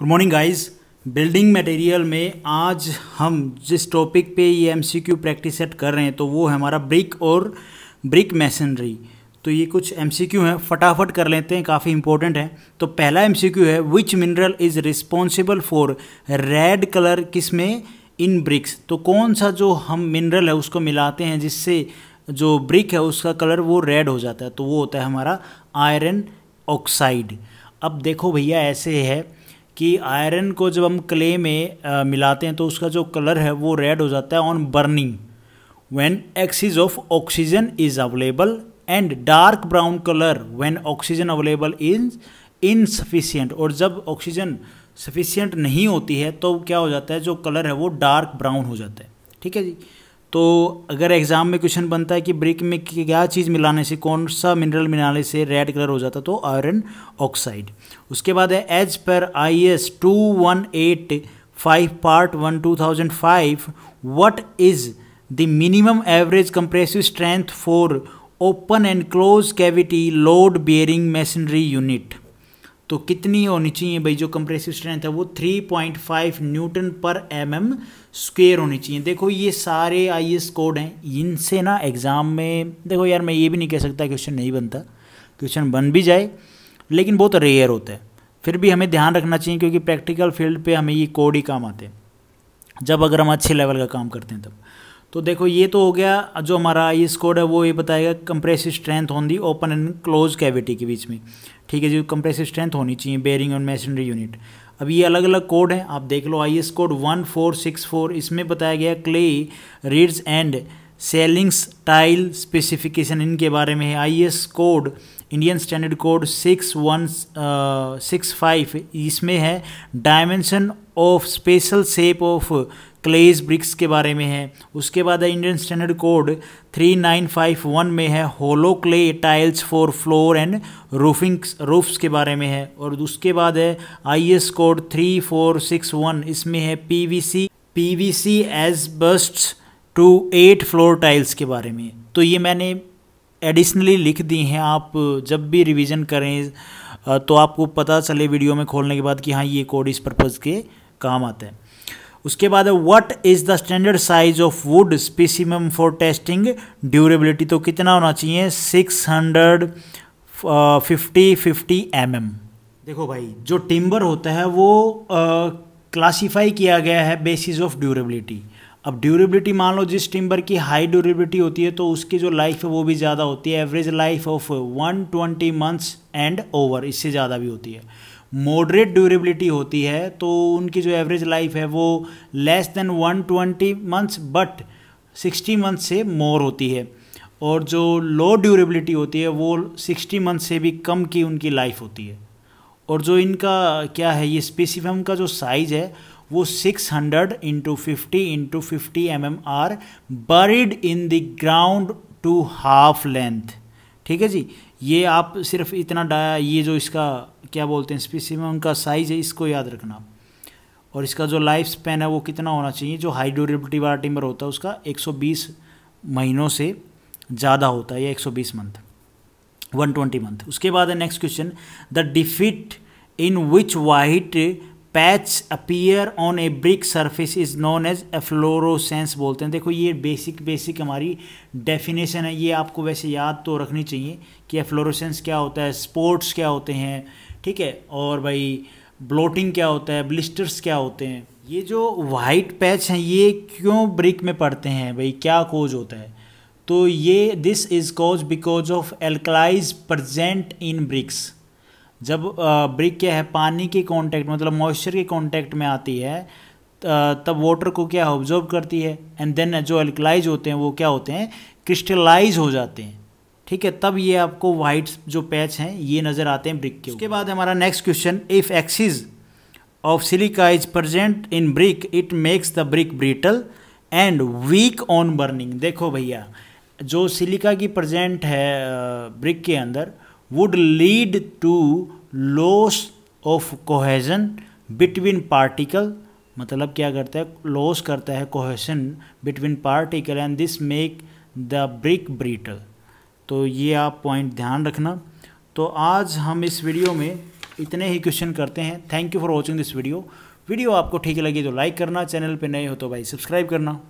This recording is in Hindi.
good morning guys building material में आज हम जिस टॉपिक पे ये एमसीक्यू प्रैक्टिस सेट कर रहे हैं तो वो है हमारा ब्रिक और ब्रिक मैसनरी तो ये कुछ एमसीक्यू हैं फटाफट कर लेते हैं काफ़ी इंपॉर्टेंट है तो पहला एमसीक्यू है which mineral is responsible for red colour किस में इन ब्रिक्स तो कौन सा जो हम मिनरल है उसको मिलाते हैं जिससे जो ब्रिक है उसका कलर वो रेड हो जाता है तो वो होता है हमारा आयरन ऑक्साइड अब देखो भैया ऐसे है कि आयरन को जब हम क्ले में आ, मिलाते हैं तो उसका जो कलर है वो रेड हो जाता है on burning when excess of oxygen is available and dark brown colour when oxygen available is insufficient और जब ऑक्सीजन सफिशियंट नहीं होती है तो क्या हो जाता है जो कलर है वो डार्क ब्राउन हो जाता है ठीक है जी तो अगर एग्ज़ाम में क्वेश्चन बनता है कि ब्रिक में क्या चीज़ मिलाने से कौन सा मिनरल मिलाने से रेड कलर हो जाता तो आयरन ऑक्साइड उसके बाद है as per I S two one eight five part one two thousand five what is the minimum average compressive strength for open and close cavity load bearing masonry unit तो कितनी होनी चाहिए भाई जो कंप्रेसिव स्ट्रेंथ है वो 3.5 न्यूटन पर एम एम स्क्वेयर होनी चाहिए देखो ये सारे आई एस कोड हैं इनसे ना एग्ज़ाम में देखो यार मैं ये भी नहीं कह सकता क्वेश्चन नहीं बनता क्वेश्चन बन भी जाए लेकिन बहुत रेयर होता है फिर भी हमें ध्यान रखना चाहिए क्योंकि प्रैक्टिकल फील्ड पर हमें ये कोड ही काम आते हैं जब अगर हम अच्छे लेवल का काम करते हैं तब तो देखो ये तो हो गया जो हमारा आई एस कोड है वो ये बताएगा compressive strength on the open and close cavity के बीच में ठीक है जो कंप्रेसिव स्ट्रेंथ होनी चाहिए बेरिंग और मेसनरी यूनिट अब ये अलग अलग कोड है आप देख लो I S code one four six four इसमें बताया गया clay ridges and ceilings tile specification इनके बारे में है I S code Indian standard code six one six five इसमें है dimension of special shape of clays bricks के बारे में है उसके बाद है इंडियन स्टैंडर्ड कोड 3951 में है hollow clay tiles for floor and roofing roofs के बारे में है और उसके बाद है आईएस कोड 3461 इसमें है PVC PVC asbestos two eight floor tiles के बारे में तो ये मैंने एडिशनली लिख दी हैं आप जब भी रिविजन करें तो आपको पता चले वीडियो में खोलने के बाद कि हाँ ये कोड इस पर्पज़ के काम आता है उसके बाद what is the standard size of wood specimen for testing durability तो कितना होना चाहिए six hundred fifty fifty M M देखो भाई जो टिम्बर होता है वो क्लासीफाई uh, किया गया है बेसिस ऑफ ड्यूरेबिलिटी अब ड्यूरेबिलिटी मान लो जिस टिम्बर की हाई ड्यूरेबिलिटी होती है तो उसकी जो लाइफ है वो भी ज़्यादा होती है average life of one twenty months and over इससे ज़्यादा भी होती है मॉडरेट ड्यूरेबिलिटी होती है तो उनकी जो एवरेज लाइफ है वो less than 120 months but 60 month से मोर होती है और जो लो ड्यूरेबिलिटी होती है वो 60 मंथ से भी कम की उनकी लाइफ होती है और जो इनका क्या है ये स्पेसिफम का जो साइज़ है वो 600 hundred into fifty into fifty M M are buried in the ground to half length ठीक है जी ये आप सिर्फ इतना डाया ये जो इसका क्या बोलते हैं स्पीसी में उनका साइज़ है इसको याद रखना और इसका जो लाइफ स्पेन है वो कितना होना चाहिए जो हाई ड्यूरेबिलिटी वाला टिम्बर होता है उसका 120 महीनों से ज़्यादा होता है या 120 मंथ 120 मंथ उसके बाद है next question the defect in which white patch appear on a brick surface is known as efflorescence बोलते हैं देखो ये बेसिक बेसिक हमारी डेफिनेशन है ये आपको वैसे याद तो रखनी चाहिए कि एफ्लोरोसेंस क्या होता है स्पोर्ट्स क्या होते हैं ठीक है और भाई ब्लोटिंग क्या होता है ब्लिस्टर्स क्या होते हैं ये जो वाइट पैच हैं ये क्यों ब्रिक में पड़ते हैं भाई क्या कोज होता है तो ये this is cause because of alkalis present in bricks जब ब्रिक क्या है पानी के कॉन्टैक्ट मतलब मॉइस्चर के कॉन्टैक्ट में आती है तब वाटर को क्या ऑब्जर्व करती है एंड देन जो एल्कलाइज होते हैं वो क्या होते हैं क्रिस्टलाइज हो जाते हैं ठीक है तब ये आपको वाइट जो पैच हैं ये नज़र आते हैं ब्रिक के उसके बाद हमारा next question if excess of silica is present in brick it makes the brick brittle and weak on burning देखो भैया जो सिलिका की प्रजेंट है ब्रिक के अंदर would lead to loss of cohesion between particle मतलब क्या करता है लॉस करता है cohesion between particle and this make the brick brittle तो ये आप पॉइंट ध्यान रखना तो आज हम इस वीडियो में इतने ही क्वेश्चन करते हैं thank you for watching this video video आपको ठीक लगी तो लाइक करना चैनल पर नए हो तो भाई सब्सक्राइब करना